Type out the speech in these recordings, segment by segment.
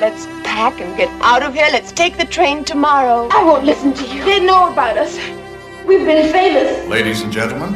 Let's pack and get out of here. Let's take the train tomorrow. I won't listen to you. They know about us. We've been famous. Ladies and gentlemen.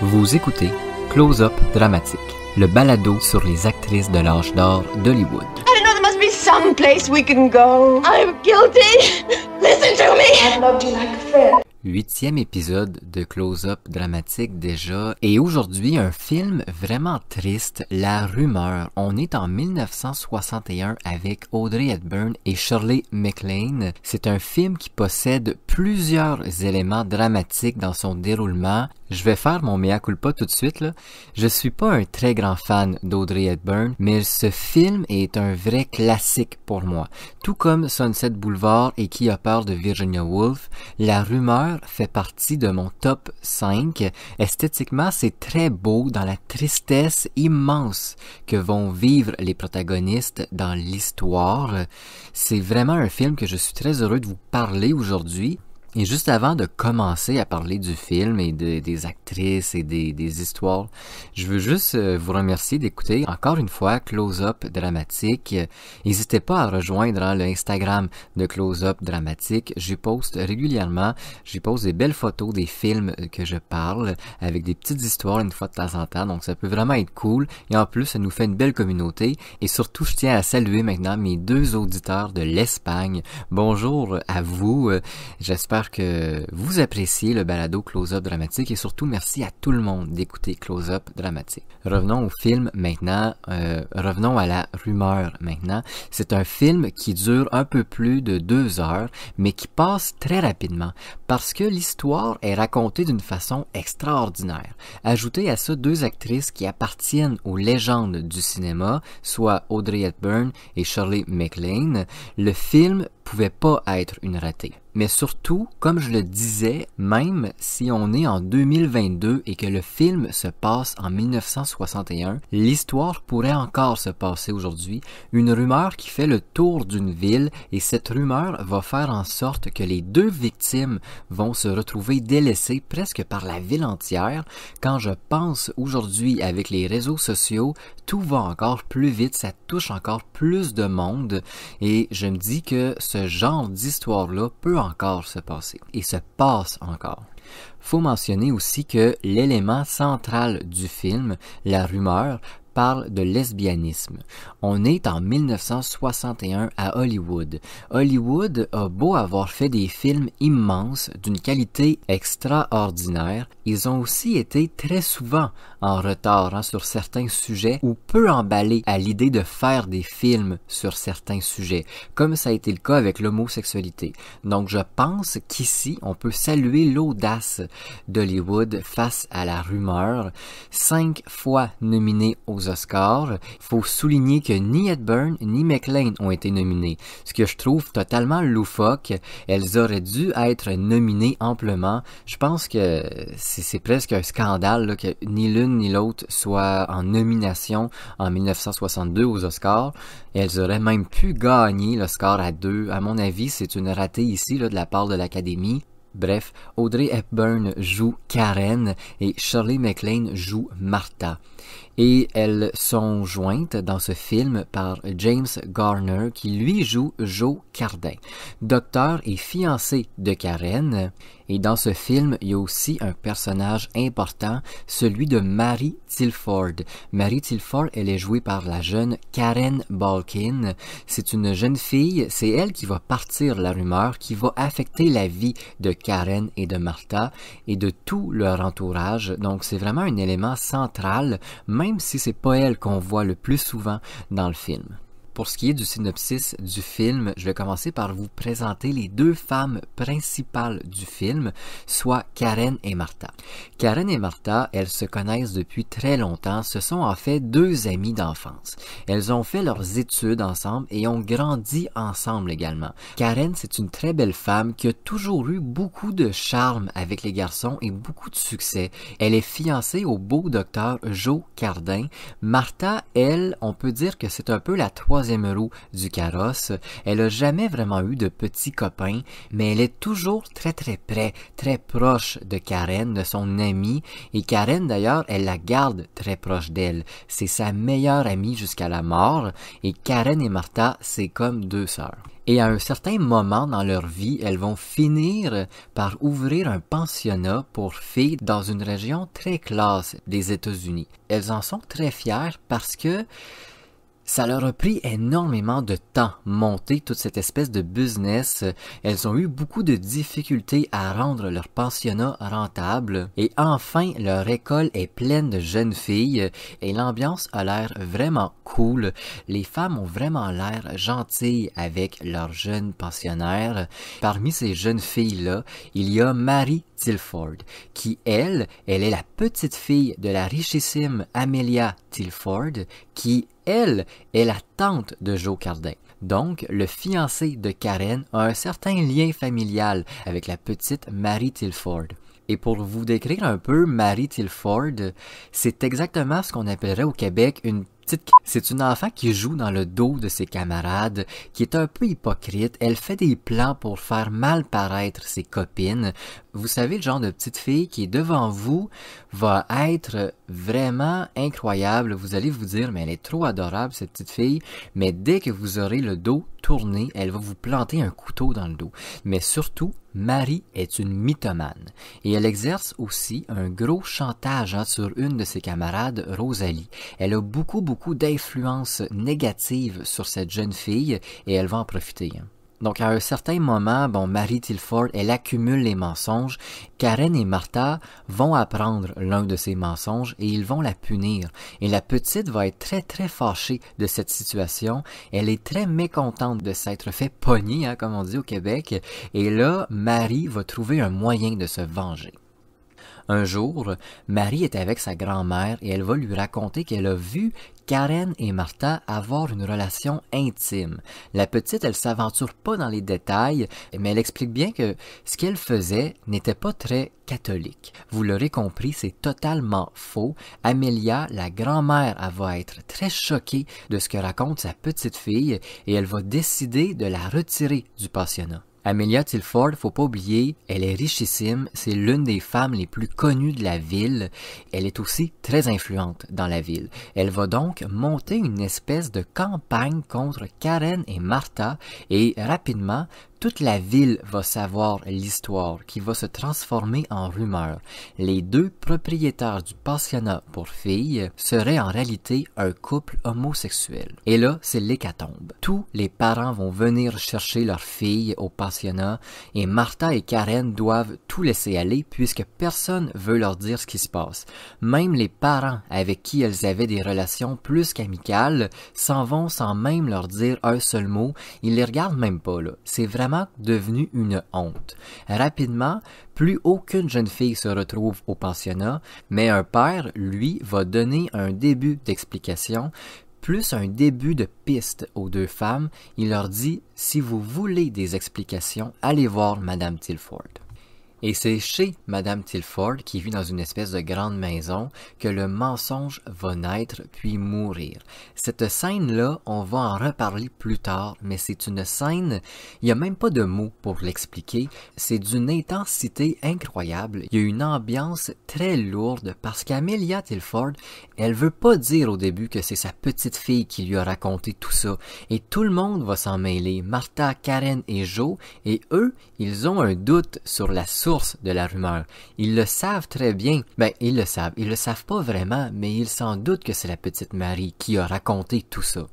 Vous écoutez Close-Up Dramatique, le balado sur les actrices de l'âge d'or d'Hollywood. I don't know, there must be some place we can go. I'm guilty. Listen to me. I've loved you like a friend. Huitième épisode de Close-Up Dramatique déjà. Et aujourd'hui, un film vraiment triste, La Rumeur. On est en 1961 avec Audrey Hepburn et Shirley MacLaine. C'est un film qui possède plusieurs éléments dramatiques dans son déroulement. Je vais faire mon mea culpa tout de suite. Là. Je suis pas un très grand fan d'Audrey Hepburn, mais ce film est un vrai classique pour moi. Tout comme Sunset Boulevard et Qui a peur de Virginia Woolf, La rumeur fait partie de mon top 5. Esthétiquement, c'est très beau dans la tristesse immense que vont vivre les protagonistes dans l'histoire. C'est vraiment un film que je suis très heureux de vous parler aujourd'hui et juste avant de commencer à parler du film et des actrices et des, histoires, je veux juste euh, vous remercier d'écouter encore une fois Close Up Dramatique. N'hésitez pas à rejoindre hein, le Instagram de Close Up Dramatique. J'y poste régulièrement. J'y poste des belles photos des films euh, que je parle avec des petites histoires une fois de temps en temps. Donc ça peut vraiment être cool. Et en plus, ça nous fait une belle communauté. Et surtout, je tiens à saluer maintenant mes deux auditeurs de l'Espagne. Bonjour à vous. Euh, j'espère que vous appréciez le balado Close-Up Dramatique et surtout merci à tout le monde d'écouter Close-Up Dramatique. Revenons au film maintenant. Euh, revenons à la rumeur maintenant. C'est un film qui dure un peu plus de deux heures, mais qui passe très rapidement parce que l'histoire est racontée d'une façon extraordinaire. Ajoutez à ça deux actrices qui appartiennent aux légendes du cinéma, soit Audrey Hepburn et Shirley MacLaine. Le film pouvait pas être une ratée mais surtout, comme je le disais, même si on est en 2022 et que le film se passe en 1961, l'histoire pourrait encore se passer aujourd'hui, une rumeur qui fait le tour d'une ville et cette rumeur va faire en sorte que les deux victimes vont se retrouver délaissées presque par la ville entière. Quand je pense aujourd'hui avec les réseaux sociaux, tout va encore plus vite, ça touche encore plus de monde et je me dis que ce genre d'histoire-là peut encore se passer et se passe encore. Faut mentionner aussi que l'élément central du film, la rumeur, parle de lesbianisme. On est en 1961 à Hollywood. Hollywood a beau avoir fait des films immenses d'une qualité extraordinaire, ils ont aussi été très souvent en retard hein, sur certains sujets ou peu emballés à l'idée de faire des films sur certains sujets, comme ça a été le cas avec l'homosexualité. Donc je pense qu'ici, on peut saluer l'audace d'Hollywood face à la rumeur. Cinq fois nominé aux il faut souligner que ni Hepburn ni McLean ont été nominés, ce que je trouve totalement loufoque. Elles auraient dû être nominées amplement. Je pense que c'est presque un scandale que ni l'une ni l'autre soient en nomination en 1962 aux Oscars. Elles auraient même pu gagner l'Oscar à deux. À mon avis, c'est une ratée ici de la part de l'Académie. Bref, Audrey Hepburn joue Karen et Shirley MacLaine joue Martha. Et elles sont jointes dans ce film par James Garner qui lui joue Joe Cardin, docteur et fiancé de Karen. Et dans ce film, il y a aussi un personnage important, celui de Mary Tilford. Mary Tilford, elle est jouée par la jeune Karen Balkin. C'est une jeune fille, c'est elle qui va partir la rumeur, qui va affecter la vie de Karen et de Martha et de tout leur entourage. Donc c'est vraiment un élément central, même si c'est pas elle qu'on voit le plus souvent dans le film. Pour ce qui est du synopsis du film, je vais commencer par vous présenter les deux femmes principales du film, soit Karen et Martha. Karen et Martha, elles se connaissent depuis très longtemps, ce sont en fait deux amies d'enfance. Elles ont fait leurs études ensemble et ont grandi ensemble également. Karen, c'est une très belle femme qui a toujours eu beaucoup de charme avec les garçons et beaucoup de succès. Elle est fiancée au beau docteur Joe Cardin. Martha, elle, on peut dire que c'est un peu la troisième troisième du carrosse. Elle n'a jamais vraiment eu de petits copains, mais elle est toujours très très près, très proche de Karen, de son amie. Et Karen, d'ailleurs, elle la garde très proche d'elle. C'est sa meilleure amie jusqu'à la mort. Et Karen et Martha, c'est comme deux sœurs. Et à un certain moment dans leur vie, elles vont finir par ouvrir un pensionnat pour filles dans une région très classe des États-Unis. Elles en sont très fières parce que ça leur a pris énormément de temps monter toute cette espèce de business. Elles ont eu beaucoup de difficultés à rendre leur pensionnat rentable. Et enfin, leur école est pleine de jeunes filles et l'ambiance a l'air vraiment cool. Les femmes ont vraiment l'air gentilles avec leurs jeunes pensionnaires. Parmi ces jeunes filles-là, il y a Marie Tilford, qui, elle, elle est la petite fille de la richissime Amelia Tilford, qui, elle, est la tante de Joe Cardin. Donc, le fiancé de Karen a un certain lien familial avec la petite Mary Tilford. Et pour vous décrire un peu Mary Tilford, c'est exactement ce qu'on appellerait au Québec une c'est une enfant qui joue dans le dos de ses camarades, qui est un peu hypocrite, elle fait des plans pour faire mal paraître ses copines. Vous savez le genre de petite fille qui devant vous va être vraiment incroyable. Vous allez vous dire, mais elle est trop adorable, cette petite fille. Mais dès que vous aurez le dos tourné, elle va vous planter un couteau dans le dos. Mais surtout, Marie est une mythomane. Et elle exerce aussi un gros chantage hein, sur une de ses camarades, Rosalie. Elle a beaucoup, beaucoup d'influence négative sur cette jeune fille et elle va en profiter. Hein. Donc, à un certain moment, bon, Marie Tilford, elle accumule les mensonges. Karen et Martha vont apprendre l'un de ces mensonges et ils vont la punir. Et la petite va être très, très fâchée de cette situation. Elle est très mécontente de s'être fait pogner, hein, comme on dit au Québec. Et là, Marie va trouver un moyen de se venger. Un jour, Marie est avec sa grand-mère et elle va lui raconter qu'elle a vu Karen et Martha avoir une relation intime. La petite, elle s'aventure pas dans les détails, mais elle explique bien que ce qu'elle faisait n'était pas très catholique. Vous l'aurez compris, c'est totalement faux. Amelia, la grand-mère, va être très choquée de ce que raconte sa petite fille et elle va décider de la retirer du pensionnat. Amelia Tilford, faut pas oublier, elle est richissime, c'est l'une des femmes les plus connues de la ville. Elle est aussi très influente dans la ville. Elle va donc monter une espèce de campagne contre Karen et Martha et rapidement, toute la ville va savoir l'histoire qui va se transformer en rumeur. Les deux propriétaires du pensionnat pour filles seraient en réalité un couple homosexuel. Et là, c'est l'hécatombe. Tous les parents vont venir chercher leur fille au pensionnat et Martha et Karen doivent tout laisser aller puisque personne veut leur dire ce qui se passe. Même les parents avec qui elles avaient des relations plus qu'amicales s'en vont sans même leur dire un seul mot. Ils les regardent même pas là. C'est vraiment devenu une honte. Rapidement, plus aucune jeune fille se retrouve au pensionnat, mais un père, lui, va donner un début d'explication, plus un début de piste aux deux femmes. Il leur dit, si vous voulez des explications, allez voir Madame Tilford. Et c'est chez Madame Tilford, qui vit dans une espèce de grande maison, que le mensonge va naître puis mourir. Cette scène-là, on va en reparler plus tard, mais c'est une scène, il n'y a même pas de mots pour l'expliquer, c'est d'une intensité incroyable, il y a une ambiance très lourde parce qu'Amelia Tilford, elle veut pas dire au début que c'est sa petite fille qui lui a raconté tout ça, et tout le monde va s'en mêler, Martha, Karen et Joe, et eux, ils ont un doute sur la source de la rumeur. Ils le savent très bien. Ben, ils le savent. Ils le savent pas vraiment, mais ils s'en doutent que c'est la petite Marie qui a raconté tout ça.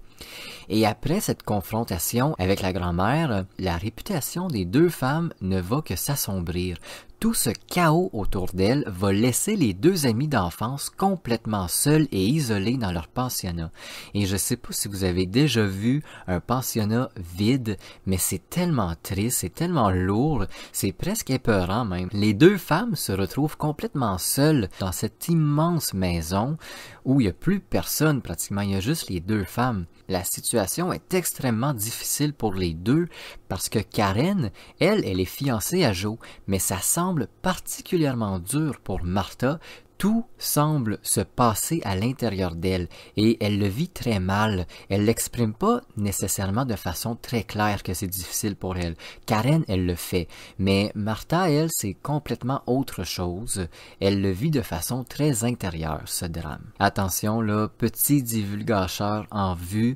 Et après cette confrontation avec la grand-mère, la réputation des deux femmes ne va que s'assombrir, tout ce chaos autour d'elle va laisser les deux amis d'enfance complètement seuls et isolés dans leur pensionnat. Et je ne sais pas si vous avez déjà vu un pensionnat vide, mais c'est tellement triste, c'est tellement lourd, c'est presque épeurant même. Les deux femmes se retrouvent complètement seules dans cette immense maison où il n'y a plus personne pratiquement, il y a juste les deux femmes. La situation est extrêmement difficile pour les deux parce que Karen, elle, elle est fiancée à Joe, mais ça semble particulièrement dur pour Martha, tout semble se passer à l'intérieur d'elle et elle le vit très mal. Elle l'exprime pas nécessairement de façon très claire que c'est difficile pour elle. Karen, elle le fait. Mais Martha, elle, c'est complètement autre chose. Elle le vit de façon très intérieure, ce drame. Attention, là, petit divulgateur en vue.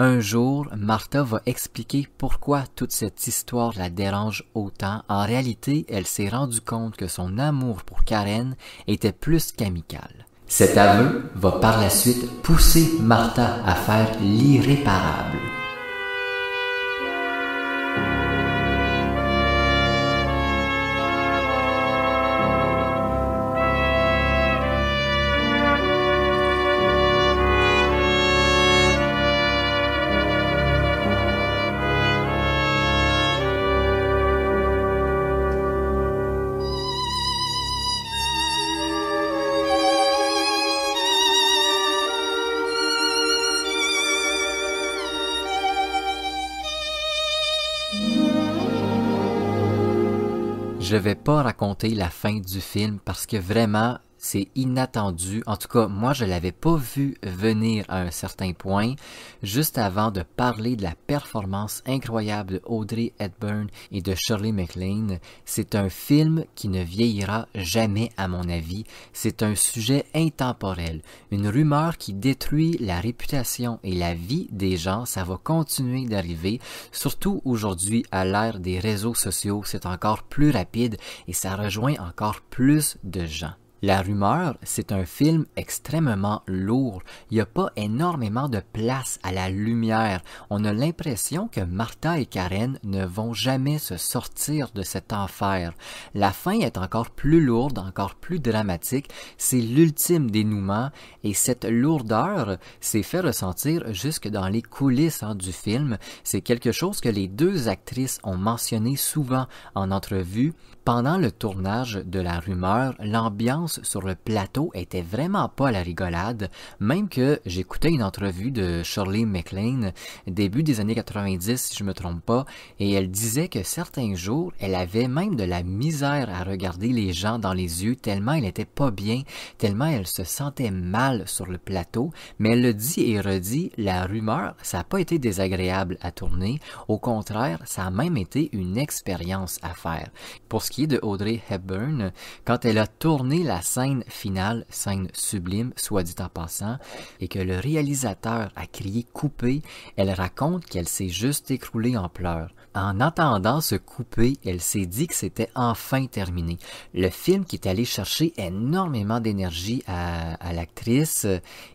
Un jour, Martha va expliquer pourquoi toute cette histoire la dérange autant. En réalité, elle s'est rendue compte que son amour pour Karen était plus qu'amical. Cet aveu va par la suite pousser Martha à faire l'irréparable. je vais pas raconter la fin du film parce que vraiment, c'est inattendu. En tout cas, moi, je l'avais pas vu venir à un certain point. Juste avant de parler de la performance incroyable de Audrey Hepburn et de Shirley MacLaine, c'est un film qui ne vieillira jamais, à mon avis. C'est un sujet intemporel. Une rumeur qui détruit la réputation et la vie des gens, ça va continuer d'arriver. Surtout aujourd'hui, à l'ère des réseaux sociaux, c'est encore plus rapide et ça rejoint encore plus de gens. La rumeur, c'est un film extrêmement lourd. Il n'y a pas énormément de place à la lumière. On a l'impression que Martha et Karen ne vont jamais se sortir de cet enfer. La fin est encore plus lourde, encore plus dramatique. C'est l'ultime dénouement et cette lourdeur s'est fait ressentir jusque dans les coulisses hein, du film. C'est quelque chose que les deux actrices ont mentionné souvent en entrevue pendant le tournage de La Rumeur, l'ambiance sur le plateau était vraiment pas la rigolade, même que j'écoutais une entrevue de Shirley MacLaine, début des années 90 si je me trompe pas, et elle disait que certains jours, elle avait même de la misère à regarder les gens dans les yeux tellement elle était pas bien, tellement elle se sentait mal sur le plateau, mais elle le dit et redit, La Rumeur, ça n'a pas été désagréable à tourner, au contraire, ça a même été une expérience à faire. Pour ce qui de Audrey Hepburn quand elle a tourné la scène finale, scène sublime, soit dit en passant, et que le réalisateur a crié coupé, elle raconte qu'elle s'est juste écroulée en pleurs. En entendant ce couper, elle s'est dit que c'était enfin terminé. Le film qui est allé chercher énormément d'énergie à, l'actrice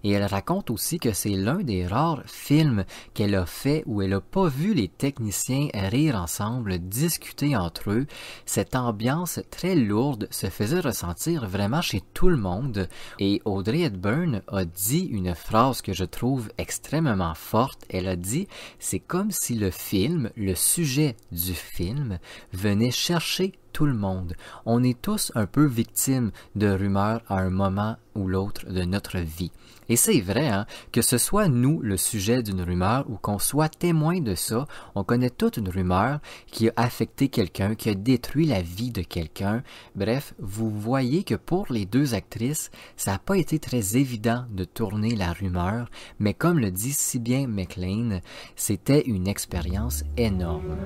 et elle raconte aussi que c'est l'un des rares films qu'elle a fait où elle n'a pas vu les techniciens rire ensemble, discuter entre eux. Cette ambiance très lourde se faisait ressentir vraiment chez tout le monde et Audrey Hepburn a dit une phrase que je trouve extrêmement forte. Elle a dit, c'est comme si le film, le sujet du film venait chercher tout le monde. On est tous un peu victimes de rumeurs à un moment ou l'autre de notre vie. Et c'est vrai, hein, que ce soit nous le sujet d'une rumeur ou qu'on soit témoin de ça, on connaît toute une rumeur qui a affecté quelqu'un, qui a détruit la vie de quelqu'un. Bref, vous voyez que pour les deux actrices, ça n'a pas été très évident de tourner la rumeur, mais comme le dit si bien McLean, c'était une expérience énorme.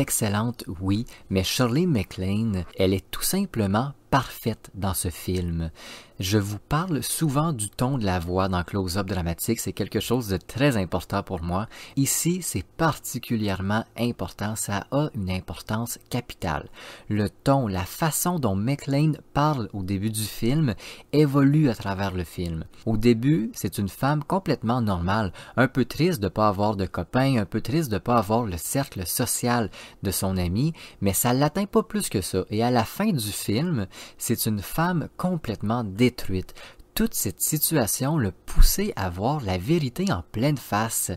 excellente, oui, mais Shirley MacLaine, elle est tout simplement parfaite dans ce film. Je vous parle souvent du ton de la voix dans Close-Up Dramatique, c'est quelque chose de très important pour moi. Ici, c'est particulièrement important, ça a une importance capitale. Le ton, la façon dont McLean parle au début du film évolue à travers le film. Au début, c'est une femme complètement normale, un peu triste de ne pas avoir de copains, un peu triste de ne pas avoir le cercle social de son ami, mais ça l'atteint pas plus que ça. Et à la fin du film, c'est une femme complètement détruite toute cette situation le poussait à voir la vérité en pleine face.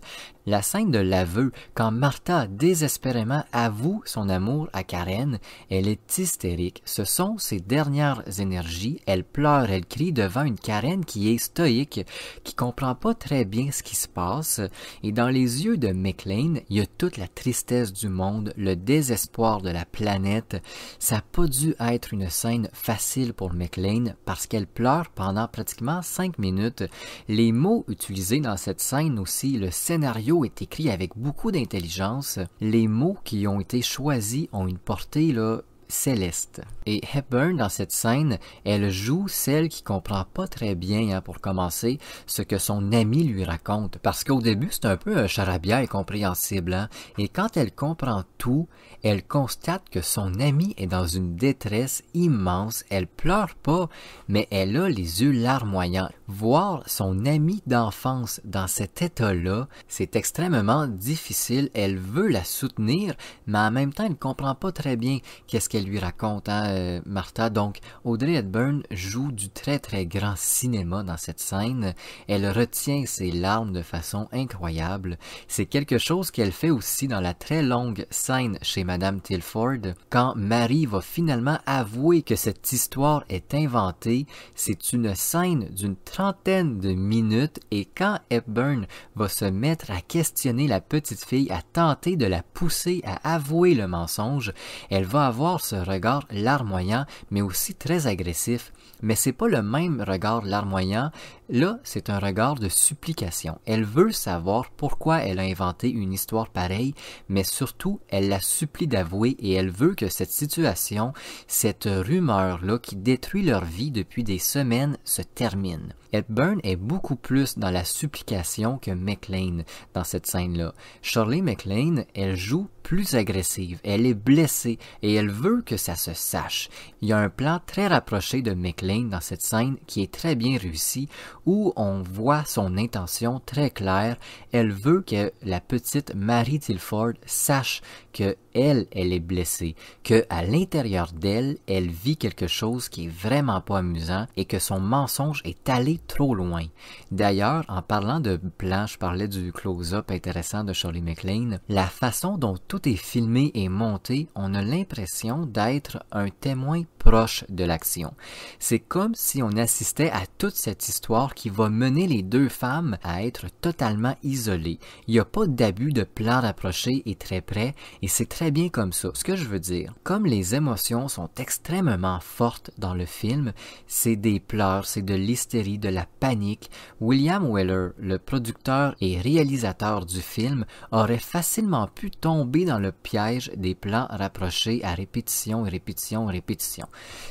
La scène de l'aveu, quand Martha désespérément avoue son amour à Karen, elle est hystérique. Ce sont ses dernières énergies. Elle pleure, elle crie devant une Karen qui est stoïque, qui comprend pas très bien ce qui se passe. Et dans les yeux de McLean, il y a toute la tristesse du monde, le désespoir de la planète. Ça n'a pas dû être une scène facile pour McLean parce qu'elle pleure pendant pratiquement pratiquement cinq minutes. Les mots utilisés dans cette scène aussi, le scénario est écrit avec beaucoup d'intelligence. Les mots qui ont été choisis ont une portée là, Céleste. Et Hepburn, dans cette scène, elle joue celle qui comprend pas très bien, hein, pour commencer, ce que son ami lui raconte. Parce qu'au début, c'est un peu un charabia incompréhensible. Hein? Et quand elle comprend tout, elle constate que son ami est dans une détresse immense. Elle pleure pas, mais elle a les yeux larmoyants. Voir son ami d'enfance dans cet état-là, c'est extrêmement difficile. Elle veut la soutenir, mais en même temps, elle ne comprend pas très bien qu'est-ce qu'elle lui raconte, à hein, euh, Martha. Donc, Audrey Hepburn joue du très très grand cinéma dans cette scène. Elle retient ses larmes de façon incroyable. C'est quelque chose qu'elle fait aussi dans la très longue scène chez Madame Tilford. Quand Marie va finalement avouer que cette histoire est inventée, c'est une scène d'une trentaine de minutes et quand Hepburn va se mettre à questionner la petite fille, à tenter de la pousser à avouer le mensonge, elle va avoir ce regard moyen, mais aussi très agressif mais c'est pas le même regard larmoyant. Là, c'est un regard de supplication. Elle veut savoir pourquoi elle a inventé une histoire pareille, mais surtout, elle la supplie d'avouer et elle veut que cette situation, cette rumeur-là qui détruit leur vie depuis des semaines se termine. burn est beaucoup plus dans la supplication que McLean dans cette scène-là. Shirley McLean, elle joue plus agressive, elle est blessée et elle veut que ça se sache. Il y a un plan très rapproché de McLean dans cette scène qui est très bien réussie où on voit son intention très claire. Elle veut que la petite Marie Tilford sache que elle, elle est blessée, que à l'intérieur d'elle, elle vit quelque chose qui est vraiment pas amusant et que son mensonge est allé trop loin. D'ailleurs, en parlant de plan, je parlais du close-up intéressant de Shirley MacLaine, la façon dont tout est filmé et monté, on a l'impression d'être un témoin proche de l'action. C'est comme si on assistait à toute cette histoire qui va mener les deux femmes à être totalement isolées. Il n'y a pas d'abus de plan rapproché et très près, et c'est très bien comme ça. Ce que je veux dire, comme les émotions sont extrêmement fortes dans le film, c'est des pleurs, c'est de l'hystérie, de la panique, William Weller, le producteur et réalisateur du film, aurait facilement pu tomber dans le piège des plans rapprochés à répétition, répétition, répétition.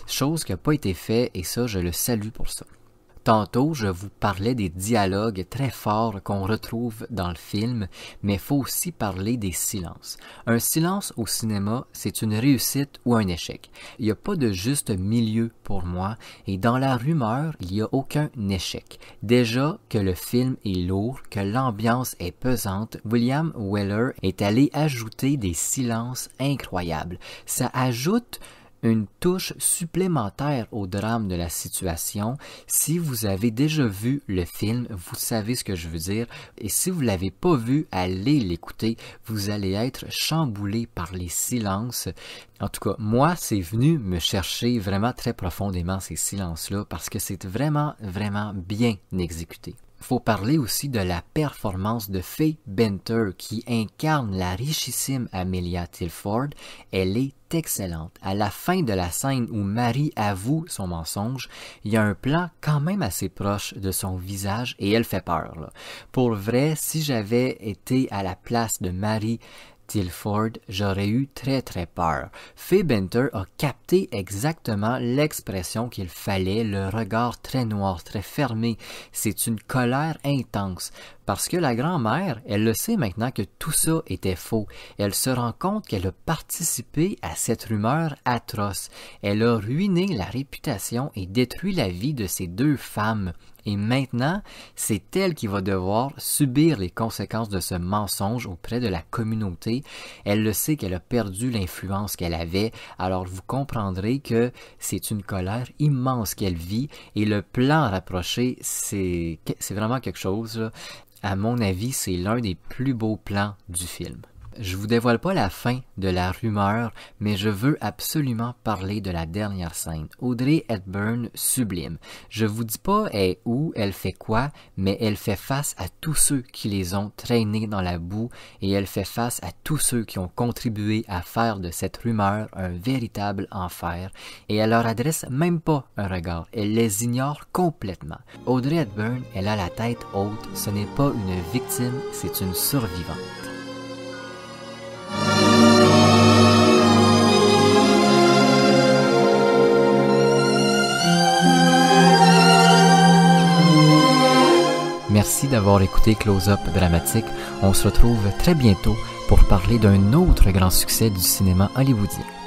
Chose qui n'a pas été faite et ça, je le salue pour ça. Tantôt, je vous parlais des dialogues très forts qu'on retrouve dans le film, mais faut aussi parler des silences. Un silence au cinéma, c'est une réussite ou un échec. Il n'y a pas de juste milieu pour moi, et dans la rumeur, il n'y a aucun échec. Déjà que le film est lourd, que l'ambiance est pesante, William Weller est allé ajouter des silences incroyables. Ça ajoute une touche supplémentaire au drame de la situation. Si vous avez déjà vu le film, vous savez ce que je veux dire. Et si vous l'avez pas vu, allez l'écouter. Vous allez être chamboulé par les silences. En tout cas, moi, c'est venu me chercher vraiment très profondément ces silences-là parce que c'est vraiment, vraiment bien exécuté faut parler aussi de la performance de Faye Benter qui incarne la richissime Amelia Tilford. Elle est excellente. À la fin de la scène où Marie avoue son mensonge, il y a un plan quand même assez proche de son visage et elle fait peur. Pour vrai, si j'avais été à la place de Marie Tilford, j'aurais eu très très peur. Faye Benter a capté exactement l'expression qu'il fallait, le regard très noir, très fermé. C'est une colère intense. Parce que la grand-mère, elle le sait maintenant que tout ça était faux. Elle se rend compte qu'elle a participé à cette rumeur atroce. Elle a ruiné la réputation et détruit la vie de ces deux femmes. Et maintenant, c'est elle qui va devoir subir les conséquences de ce mensonge auprès de la communauté. Elle le sait qu'elle a perdu l'influence qu'elle avait, alors vous comprendrez que c'est une colère immense qu'elle vit et le plan rapproché, c'est vraiment quelque chose à mon avis, c'est l'un des plus beaux plans du film. Je vous dévoile pas la fin de la rumeur, mais je veux absolument parler de la dernière scène. Audrey Hepburn sublime. Je vous dis pas où, elle fait quoi, mais elle fait face à tous ceux qui les ont traînés dans la boue et elle fait face à tous ceux qui ont contribué à faire de cette rumeur un véritable enfer et elle leur adresse même pas un regard. Elle les ignore complètement. Audrey Hepburn, elle a la tête haute. Ce n'est pas une victime, c'est une survivante. d'avoir écouté Close Up Dramatique. On se retrouve très bientôt pour parler d'un autre grand succès du cinéma hollywoodien.